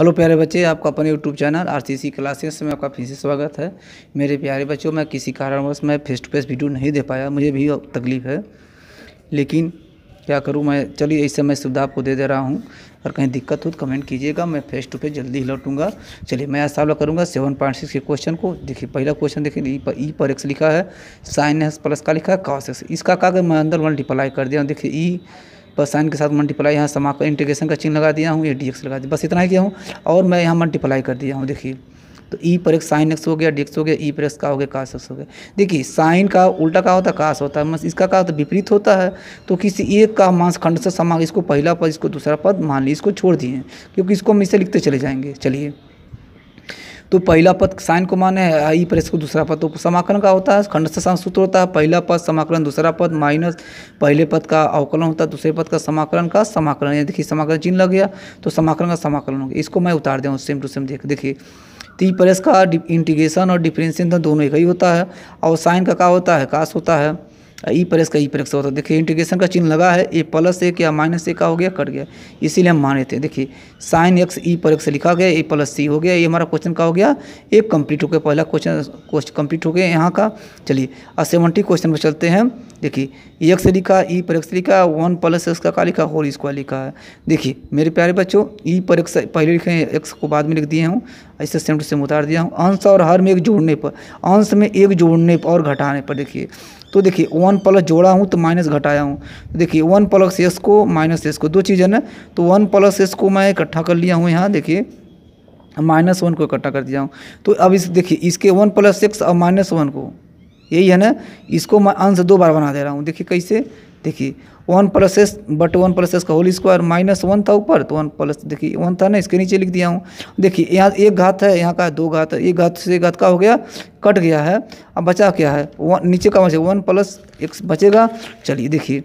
hello प्यारे बच्चे आपका अपने YouTube channel R C C classes में आपका फिर से स्वागत है मेरे प्यारे बच्चों मैं किसी कारणवश मैं फेस टू फेस वीडियो नहीं दे पाया मुझे भी तकलीफ़ है लेकिन क्या करूं मैं चलिए इस समय सुविधा आपको दे दे रहा हूं और कहीं दिक्कत हो तो कमेंट कीजिएगा मैं फेस टू फेस जल्दी ही लौटूंगा चलिए मैं आज सॉल्व करूँगा सेवन पॉइंट सिक्स के क्वेश्चन को देखिए पहला क्वेश्चन देखिए ई पर ई पर एक्स लिखा है साइन एक्स प्लस का लिखा है कॉस एक्स इसका का मैं अंदर मल्टीप्लाई कर दिया देखिए ई बस साइन के साथ मल्टीप्लाई यहाँ समा का इंटीग्रेशन का चिन्ह लगा दिया हूँ ये डी लगा दिया बस इतना ही किया हूँ और मैं यहाँ मल्टीप्लाई कर दिया हूँ देखिए तो ई e पर एक साइन एक्स हो गया डी हो गया ई e पर एक्स का हो गया कास एक्स हो गया देखिए साइन का उल्टा का होता है कास होता है मस इसका का होता विपरीत होता है तो किसी एक का मांसखंड से समाग इसको पहला पद इसको दूसरा पद मान लीजिए इसको छोड़ दिए क्योंकि इसको हम इसे लिखते चले जाएंगे चलिए तो पहला पद साइन को माने आई प्रेस को दूसरा पद तो समाकलन का होता है खंड सूत्र होता है पहला पद समाकलन दूसरा पद माइनस पहले पद का अवकलन होता है दूसरे पद का समाकलन का समाकलन ये देखिए समाकलन चिन्ह लग गया तो समाकलन का समाकलन हो गया इसको मैं उतार दिया सेम टू सेम देख देखिए टी प्रेस का इंटीग्रेशन और डिफ्रेंशिएशन दोनों एक ही होता है और साइन का क्या होता है काश होता है ई प्लस का ई प्लस होता है देखिए इंटीग्रेशन का चिन्ह लगा है ए प्लस एक या माइनस ए का हो गया कट गया इसीलिए हम मान लेते हैं देखिए साइन एक्स ई पर एक्स लिखा गया ए प्लस सी हो गया ये हमारा क्वेश्चन का हो गया एक कंप्लीट हो गया पहला क्वेश्चन क्वेश्चन कंप्लीट हो गया यहाँ का चलिए अब सेवनटी क्वेश्चन पर चलते हैं देखिए एक्स लिखा ई पर एक्स लिखा वन प्लस एक्स का का लिखा होल स्क्वायर लिखा है देखिए मेरे प्यारे बच्चों ई पर एक्स पहले लिखे हैं एक्स को बाद में लिख दिए हूँ ऐसे सेम टू सेम उतार दिया हूँ अंश और हर में एक जोड़ने पर अंश में एक जोड़ने पर और घटाने पर देखिए तो देखिए वन प्लस जोड़ा हूँ तो माइनस घटाया हूँ तो देखिए वन प्लस एस को माइनस एस को दो चीज़ है ना तो वन प्लस एस को मैं इकट्ठा कर लिया हूँ यहाँ देखिए माइनस वन को इकट्ठा कर दिया हूँ तो अब इस देखिए इसके वन प्लस सिक्स और माइनस वन को यही है ना इसको मैं अंश दो बार बना दे रहा हूँ देखिए कैसे देखिए one plus s but one plus s का होल स्क्वायर माइनस वन था ऊपर तो वन प्लस देखिए वन था ना इसके नीचे लिख दिया हूँ देखिए यहाँ एक घात है यहाँ का दो घात है एक घात से एक घात का हो गया कट गया है अब बचा क्या है वन नीचे का बचे वन प्लस एक्स बचेगा चलिए देखिए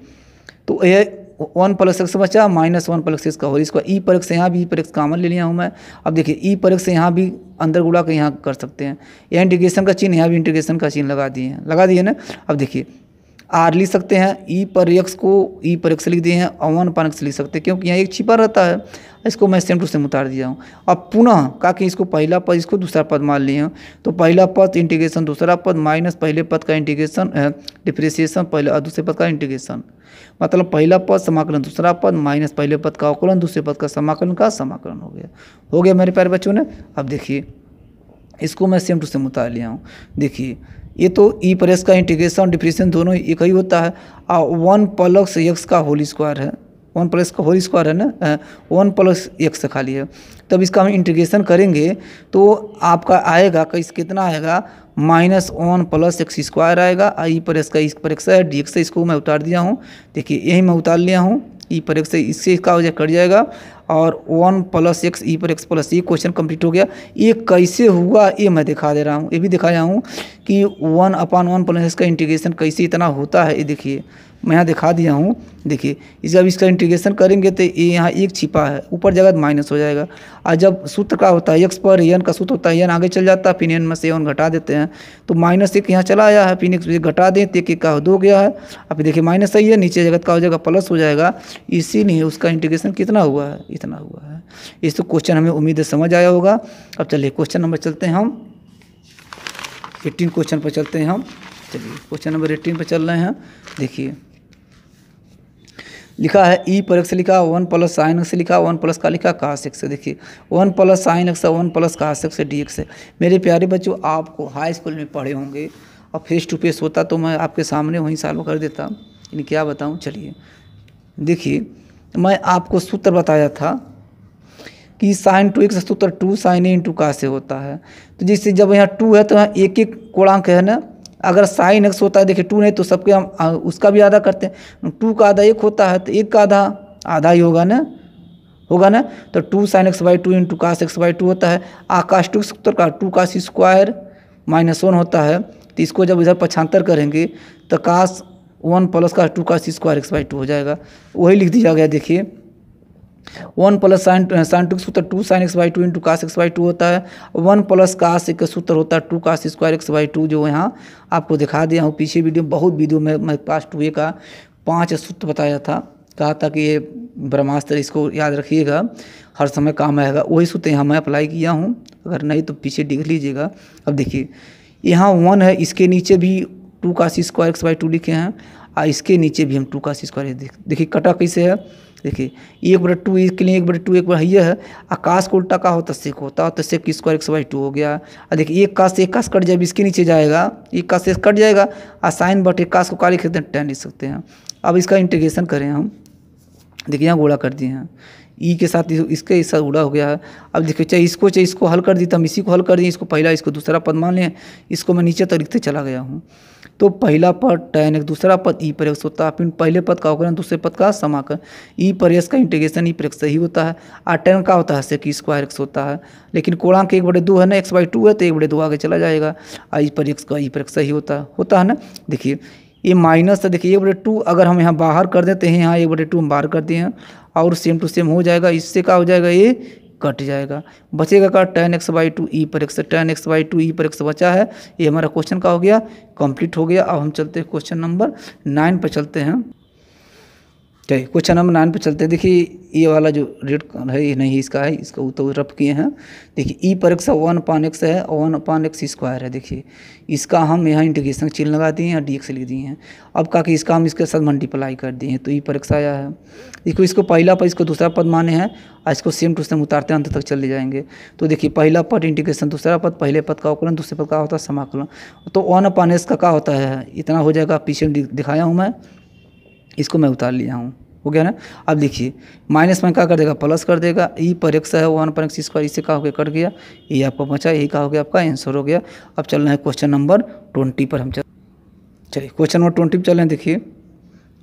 तो यह वन प्लस एक्स बचा माइनस वन प्लस एक्स का होल स्क्वायर ई पर एक्स यहाँ भी ई पर एक्स कामन ले लिया हूँ मैं अब देखिए ई पर एक्स यहाँ भी अंदर गुड़ा के यहाँ कर सकते हैं यह इंटीग्रेशन का चिन्ह यहाँ भी इंटीग्रेशन का चिन्ह लगा दिए हैं लगा दिए ना अब देखिए आर लिख सकते हैं ई e पर एक्स को ई e पर एक्स लिख दिए हैं और वन पर एक्स लिख सकते हैं क्योंकि यहाँ एक छिपा रहता है इसको मैं सेम टू सेम उतार दिया हूँ अब पुनः का कि इसको पहला पद इसको दूसरा पद मान लिए हूँ तो पहला पद इंटीग्रेशन दूसरा पद माइनस पहले पद का इंटीग्रेशन डिफ्रेसिएशन पहले दूसरे पद का इंटीग्रेशन मतलब पहला पद समाकलन दूसरा पद माइनस पहले पद का अवकलन दूसरे पद का समाकलन का समाकलन हो गया हो गया मेरे प्यारे बच्चों ने अब देखिए इसको मैं सेम टू सेम उतार लिया हूँ देखिए ये तो ई e प्रेस का इंटीग्रेशन डिफ्रेशन दोनों एक ही होता है और वन प्लस एक्स का होल स्क्वायर है वन प्लस का होल स्क्वायर है ना वन प्लस एक्स खाली है तब इसका हम इंटीग्रेशन करेंगे तो आपका आएगा कैसे कितना आएगा minus one plus x square आएगा और ई पर एक्स का इस पर एक्स है डी एक्स इसको मैं उतार दिया हूँ देखिए यही मैं उतार लिया हूँ ई पर एक्स इससे इसका हो जाए कट जाएगा और वन प्लस एक्स ई पर x plus e question complete हो गया ये कैसे हुआ ये मैं दिखा दे रहा हूँ ये भी दिखाया हूँ कि one upon one plus x का इंटीग्रेशन कैसे इतना होता है ये देखिए मैं यहाँ दिखा दिया हूँ देखिए जब इसका इंटीग्रेशन करेंगे तो ये यहाँ एक छिपा है ऊपर जगह माइनस तो हो जाएगा और जब सूत्र का होता है एक्स पर एन का सूत्र होता है एन आगे चल जाता है फिर एन में से एन घटा देते हैं तो माइनस एक यहाँ चला आया है फिर एक घटा दें तो एक का दो गया है अब देखिए माइनस सही है नीचे जगत का हो जाएगा प्लस हो जाएगा इसीलिए उसका इंटीग्रेशन कितना हुआ है इतना हुआ है इस तो क्वेश्चन हमें उम्मीद समझ आया होगा अब चलिए क्वेश्चन नंबर चलते हैं हम एटीन क्वेश्चन पर चलते हैं हम चलिए क्वेश्चन नंबर एटीन पर चल रहे हैं देखिए लिखा है ई पर एक लिखा वन प्लस साइन से लिखा वन प्लस का लिखा कहाँ से देखिए one plus sine x one plus कहाँ से डी एक्स है मेरे प्यारे बच्चों आपको हाई स्कूल में पढ़े होंगे और फेस टू फेस होता तो मैं आपके सामने वहीं सॉल्व कर देता लेकिन क्या बताऊँ चलिए देखिए मैं आपको सूत्र बताया था कि साइन टू एक्स सूत्र टू साइन ए इंटू का से होता है तो जैसे जब यहाँ टू है तो यहाँ एक एक कोणांक है ना अगर साइन एक्स होता है देखिए टू नहीं तो सबके हम उसका भी आधा करते हैं टू का आधा एक होता है तो एक का आधा आधा ही होगा ना होगा ना तो two sine x by two into cos x by two होता है आकाश टू तो का two cos square minus one होता है तो इसको जब इधर पछांतर करेंगे तो काश वन प्लस का two cos square x by two हो जाएगा वही लिख दिया गया देखिए one plus sine sine two का सूत्र two sine x by two into cos x by two होता है वन प्लस कास एक सूत्र होता है two cos square x by two जो यहाँ आपको दिखा दिया हूँ पीछे वीडियो बहुत वीडियो में मैं पास टू ए का पाँच सूत्र बताया था कहा था कि ये ब्रह्मास्त्र इसको याद रखिएगा हर समय काम आएगा वही सूत्र यहाँ मैं अप्लाई किया हूँ अगर नहीं तो पीछे देख लीजिएगा अब देखिए यहाँ वन है इसके नीचे भी two cos square x by two लिखे हैं और इसके नीचे भी हम टू कास स्क्वायर देखिए कटा कैसे है देखिए एक बटे टू इसके लिए एक बटे टू एक बटा ये है आकाश को उल्टा का हो तो सेक होता तो सेक स्क्वायर सौ बाई टू हो गया और देखिए एक काश से एक काश कट जाए इसके नीचे जाएगा एक काश से कट जाएगा और साइन बट एक काश को का लिख सकते हैं टेन लिख सकते हैं अब इसका इंटीग्रेशन करें हम देखिए यहाँ गोड़ा कर दिए हैं ई e के साथ इसके साथ उड़ा हो गया है अब देखिए चाहे इसको चाहे इसको हल कर दी तो हम इसी को हल कर दिए इसको पहला इसको दूसरा पद मान लें इसको मैं नीचे तक लिखते चला गया हूँ तो पहला पद टैन एक्स दूसरा पद ई प्रयोग होता है फिर पहले पद का अवकलन दूसरे पद का समाकलन ई एक्स का इंटीग्रेशन ई प्रयोग सही होता है और टैन का होता है सेक स्क्वायर एक्स होता है लेकिन कोणांक एक बड़े दो है ना एक्स बाई टू है तो एक बड़े दो आगे चला जाएगा और ई पर एक्स का ई पर सही होता है होता है ना देखिए ये माइनस है देखिए एक बटे टू अगर हम यहाँ बाहर कर देते हैं यहाँ एक बटे टू हम बाहर करते हैं और सेम टू सेम हो जाएगा इससे क्या हो जाएगा ये कट जाएगा बचेगा का tan x by two e पर x tan x by two e पर एक्स बचा है ये हमारा क्वेश्चन का हो गया कंप्लीट हो गया अब हम चलते हैं क्वेश्चन नंबर नाइन पर चलते हैं चाहिए क्वेश्चन नंबर नाइन पे चलते हैं देखिए ये वाला जो रेट है ये नहीं इसका है इसका तो रफ किए हैं देखिए ई e पर एक्स वन पान एक्स है और वन अपान एक्स स्क्वायर है देखिए इसका हम यहाँ इंटीग्रेशन चिन्ह लगा दिए हैं डी एक्स लिख दिए हैं अब का कि इसका हम इसके साथ मल्टीप्लाई कर दिए हैं तो ई e पर एक्स आया है देखो इसको पहला पद इसको दूसरा पद माने हैं और इसको सेम टू सेम उतारते हैं अंत तक चले जाएंगे तो देखिए पहला पद इंटीग्रेशन दूसरा पद पहले पद का अवकलन दूसरे पद का होता है समाकलन तो वन अपान एक्स का क्या होता है इतना हो जाएगा पीछे दिखाया हूँ मैं इसको मैं उतार लिया हूँ हो गया ना अब देखिए माइनस में क्या कर देगा प्लस कर देगा ई e पर एक्स है वन पर एक्स स्क्वायर इसे क्या हो गया कट गया ये e आपको बचा यही e कहा हो गया आपका आंसर हो गया अब चलना है क्वेश्चन नंबर ट्वेंटी पर हम चल चलिए क्वेश्चन नंबर ट्वेंटी पर चल रहे हैं देखिए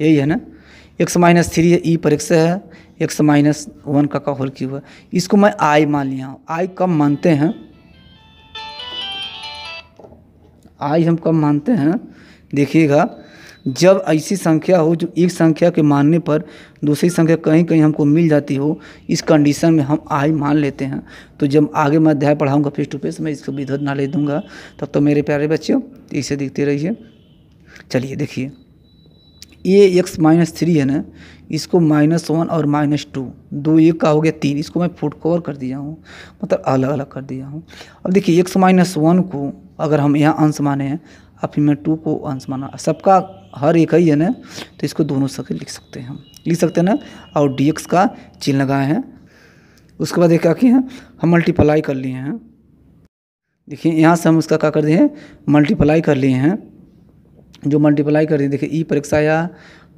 यही है ना एक्स माइनस थ्री है ई पर एक्स है एक्स माइनस वन का का होल क्यूब है इसको मैं आई मान लिया हूँ आई कब मानते हैं आई हम कब मानते हैं देखिएगा जब ऐसी संख्या हो जो एक संख्या के मानने पर दूसरी संख्या कहीं कहीं हमको मिल जाती हो इस कंडीशन में हम आई मान लेते हैं तो जब आगे मैं अध्याय पढ़ाऊँगा फेस टू फेस मैं इसको विधुत ले दूँगा तब तो मेरे प्यारे बच्चों इसे देखते रहिए चलिए देखिए ये एक्स माइनस थ्री है ना इसको माइनस वन और माइनस टू दो एक का हो गया तीन इसको मैं फुट कवर कर दिया हूँ मतलब अलग अलग कर दिया हूँ अब देखिए एक्स माइनस वन को अगर हम यहाँ अंश माने हैं अब फिर मैं टू को अंश माना सबका हर एक ही है ना तो इसको दोनों शक्ल लिख सकते हैं हम लिख सकते हैं ना और डी एक्स का चिन्ह लगाए हैं उसके बाद क्या किए हैं हम मल्टीप्लाई कर लिए हैं देखिए यहाँ से हम उसका क्या कर दिए हैं मल्टीप्लाई कर लिए हैं जो मल्टीप्लाई कर दिए देखिए ई परीक्षा या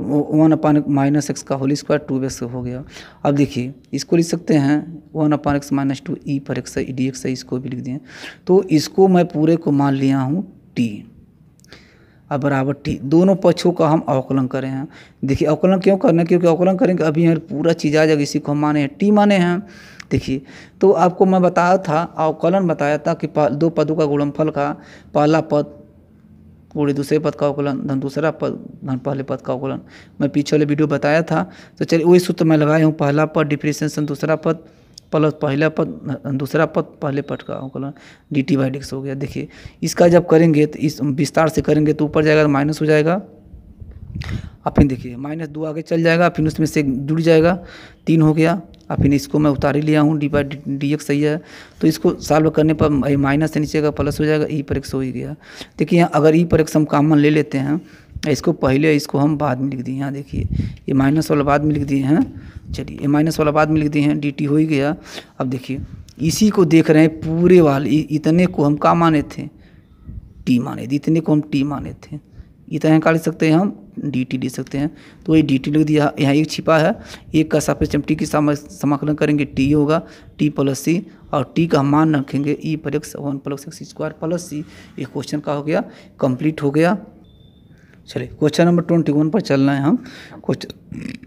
वन अपान माइनस एक्स का होल स्क्वायर टू एक्स हो गया अब देखिए इसको लिख सकते हैं one upon x minus two e पर एक्स डी एक्स इसको भी लिख दिए तो इसको मैं पूरे को मान लिया हूँ टी और बराबर टी दोनों पक्षों का हम अवकलन करें हैं देखिए अवकलन क्यों करना है क्योंकि अवकलन करेंगे अभी हमारे पूरा चीज़ आ जाएगी इसी को हम माने हैं टी माने हैं देखिए तो आपको मैं बताया था अवकलन बताया था कि दो पदों का गुणनफल का पहला पद गुणे दूसरे पद का अवकलन धन दूसरा पद धन पहले पद का अवकलन मैं पीछे वाले वीडियो बताया था तो चलिए वही सूत्र मैं लगाया हूँ पहला पद डिप्रिसिएशन दूसरा पद प्लस पहला पद दूसरा पद पहले पद का अवकलन डी टी बाई हो गया देखिए इसका जब करेंगे तो इस विस्तार से करेंगे तो ऊपर जाएगा माइनस तो हो जाएगा आप फिर देखिए माइनस दो आगे चल जाएगा फिर उसमें से जुड़ जाएगा तीन हो गया और फिर इसको मैं ही लिया हूँ डी बाई डी एक्स सही है तो इसको सॉल्व करने पर माइनस से नीचे का प्लस हो जाएगा ई e पर एक्स हो ही गया देखिए अगर ई e पर एक्स हम कामन ले लेते हैं इसको पहले इसको हम बाद में लिख दिए यहाँ देखिए ये माइनस वाला बाद में लिख दिए हैं चलिए ये माइनस वाला बाद में लिख दिए हैं डी टी हो ही गया अब देखिए इसी को देख रहे हैं पूरे वाले इतने को हम का माने थे टी माने थे इतने को हम टी माने थे इतना का लिख सकते हैं हम डी टी लिख सकते हैं तो ये डी टी लिख दिया यहाँ एक छिपा है एक का सापेक्ष हम टी की समाकलन करेंगे टी होगा टी प्लस सी और टी का मान रखेंगे e plus one plus x square plus C ये क्वेश्चन का हो गया कंप्लीट हो गया चलिए क्वेश्चन नंबर ट्वेंटी वन पर चलना है हम question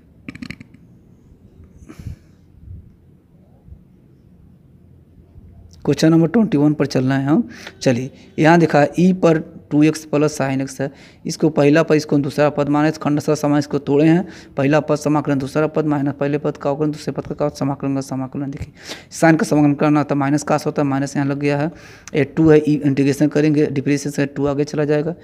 question number twenty one पर चलना है हम चलिए यहाँ देखा ई e पर two x plus sine x है इसको पहला पद इसको दूसरा पद माइनस खंड समा इसको तोड़े हैं पहला पद समाकलन दूसरा पद माइनस पहले पद का अवकलन दूसरे पद का समाकलन का समाकलन देखिए साइन का समाकलन करना होता है माइनस का होता है माइनस यहाँ लग गया है ए टू है इंटीग्रेशन करेंगे डिप्रेशन से टू आगे चला जाएगा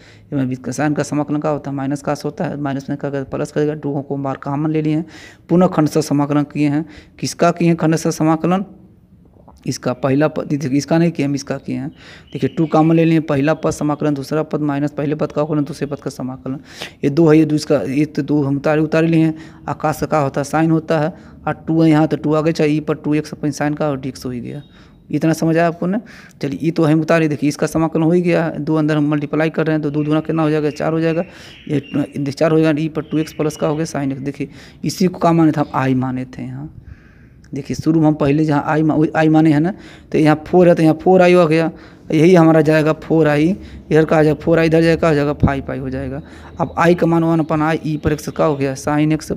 साइन का समाकलन का होता है माइनस का होता है माइनस में क्या प्लस करेगा टू को मार कामन ले लिए हैं पुनः खंड समाकलन किए हैं किसका किए हैं खंड समाकलन इसका पहला पद इसका नहीं किया हम इसका किए हैं देखिए टू काम ले लिए पहला पद समाकलन दूसरा पद माइनस पहले पद का अवकलन दूसरे पद का समाकलन ये दो है ये दो इसका ये तो दो हम उतारे उतारे लिए हैं आकाश का होता है साइन होता है और टू है यहाँ तो टू आगे चाहिए पर टू एक सौ साइन का और डी हो ही गया इतना समझ आया आपको ना चलिए ये तो हम उतारे देखिए इसका समाकलन हो ही गया दो अंदर हम मल्टीप्लाई कर रहे हैं तो दो दूना कितना हो जाएगा चार हो जाएगा ये चार हो जाएगा ई पर टू एक्स प्लस का हो गया साइन एक्स देखिए इसी को का माने थे हम आई माने थे यहाँ देखिए शुरू में हम पहले जहाँ आई मा, आई माने हैं ना तो यहाँ फोर है तो यहाँ फोर आई हो गया यही हमारा जाएगा फोर आई इधर का आ जाएगा फोर आई इधर जाएगा हो जाएगा फाइव आई हो जाएगा अब आई का मान वन अपन आई ई पर एक्स का हो गया साइन एक्स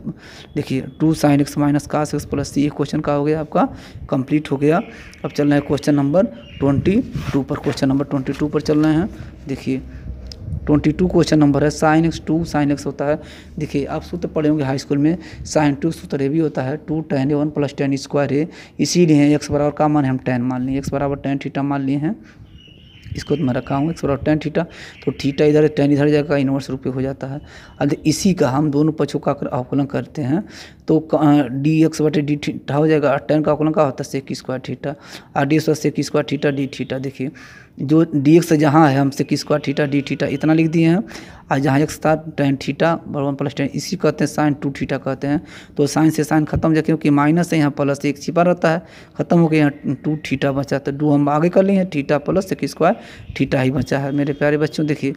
देखिए two sine x minus cos x plus C question का हो गया आपका कंप्लीट हो गया अब चल रहे हैं क्वेश्चन नंबर ट्वेंटी टू पर क्वेश्चन नंबर ट्वेंटी टू पर चल रहे हैं देखिए ट्वेंटी टू क्वेश्चन नंबर है sine x two sine x होता है देखिए आप सूत्र पढ़े होंगे हाई स्कूल में साइन टू सूत्र ये भी होता है two tan A one plus tan square है इसीलिए एक्स बराबर का मान है हम टेन मान लिए एक्स बराबर टेन थीटा मान लिए हैं इसको तो मैं रखा हूँ एक्स बराबर टेन थीटा तो थीटा इधर टेन इधर जाएगा इन्वर्स रूप हो जाता है अब इसी का हम दोनों पक्षों का अवकलन करते हैं तो डी एक्स बटे डी थीटा हो जाएगा टेन का अवकलन का होता है सेक स्क्वायर थीटा और D x sec square theta D theta देखिए जो डी एक्स जहाँ है हमसे स्क्वायर ठीठा डी ठीठा इतना लिख दिए हैं और जहाँ एक्स था टेन ठीठा बराबर वन प्लस टेन इसी कहते हैं साइन टू ठीठा कहते हैं तो साइन से साइन खत्म हो क्योंकि माइनस है यहाँ प्लस एक छिपा रहता है खत्म हो गया यहाँ टू ठीटा बचा तो डू हम आगे कर लिए हैं ठीटा प्लस एक स्क्वायर ठीठा ही बचा है मेरे प्यारे बच्चों देखिए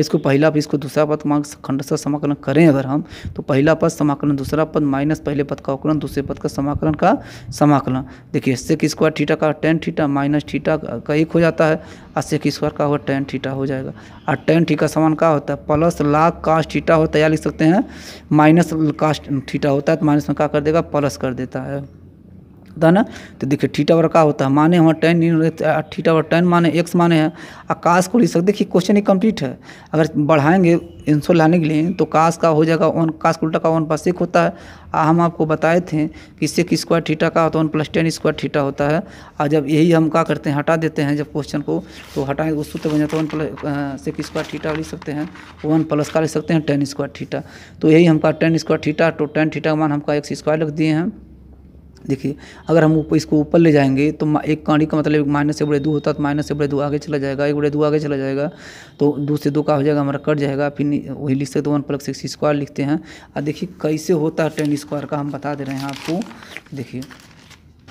इसको पहला पद इसको दूसरा पद मांग खंड से समाकलन करें अगर हम तो पहला पद समाकलन दूसरा पद माइनस पहले पद का अवकलन दूसरे पद का समाकलन का समाकलन देखिए इससे किस स्क्वायर थीटा का टेन थीटा माइनस थीटा का एक हो जाता है और सेक स्क्वायर का होगा टेन थीटा हो जाएगा और टेन थीटा समान का होता है प्लस लाख कास्ट थीटा होता है या लिख सकते हैं माइनस कास्ट थीटा होता है तो माइनस में क्या कर देगा प्लस कर देता है धन है तो देखिए थीटा वर्ग का होता है माने वहाँ टेन थीटा वर्ग टेन माने एक्स माने हैं और काश को लिख सकते देखिए क्वेश्चन ही कंप्लीट है अगर बढ़ाएंगे इनसो लाने के लिए तो काश का हो जाएगा वन काश उल्टा का वन प्लस एक होता है आ हम आपको बताए थे कि इससे स्क्वायर थीटा का होता है one plus tan square theta होता है और जब यही हम क्या करते हैं हटा देते हैं जब क्वेश्चन को तो हटाएंगे उस सूत्र बन जाता है वन प्लस से स्क्वायर थीटा लिख सकते हैं वन प्लस का लिख सकते हैं टेन स्क्वायर थीटा तो यही हमका टेन स्क्वायर थीटा तो टेन थीटा का मान हमका एक्स स्क्वायर लिख दिए हैं देखिए अगर हम ऊपर इसको ऊपर ले जाएंगे तो एक कड़ी का मतलब एक माइनस से बड़े दो होता है तो माइनस से बड़े दो आगे चला जाएगा एक बड़े दो आगे चला जाएगा तो दो से दो का हो जाएगा हमारा कट जाएगा फिर वही लिख सकते वन प्लस एक्स स्क्वायर लिखते हैं और देखिए कैसे होता है टेन स्क्वायर का हम बता दे रहे हैं आपको देखिए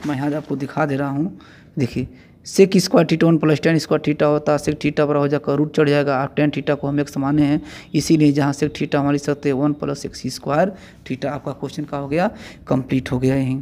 मैं यहाँ आपको दिखा दे रहा हूँ देखिए sec square theta one plus tan square theta होता है सेक टीटा बड़ा हो जाकर रूट चढ़ जाएगा और टेन टीटा को हम एक समाने हैं इसीलिए जहाँ सेक टीटा हमारी लिख सकते हैं one plus x square theta आपका क्वेश्चन का हो गया कंप्लीट हो गया यहीं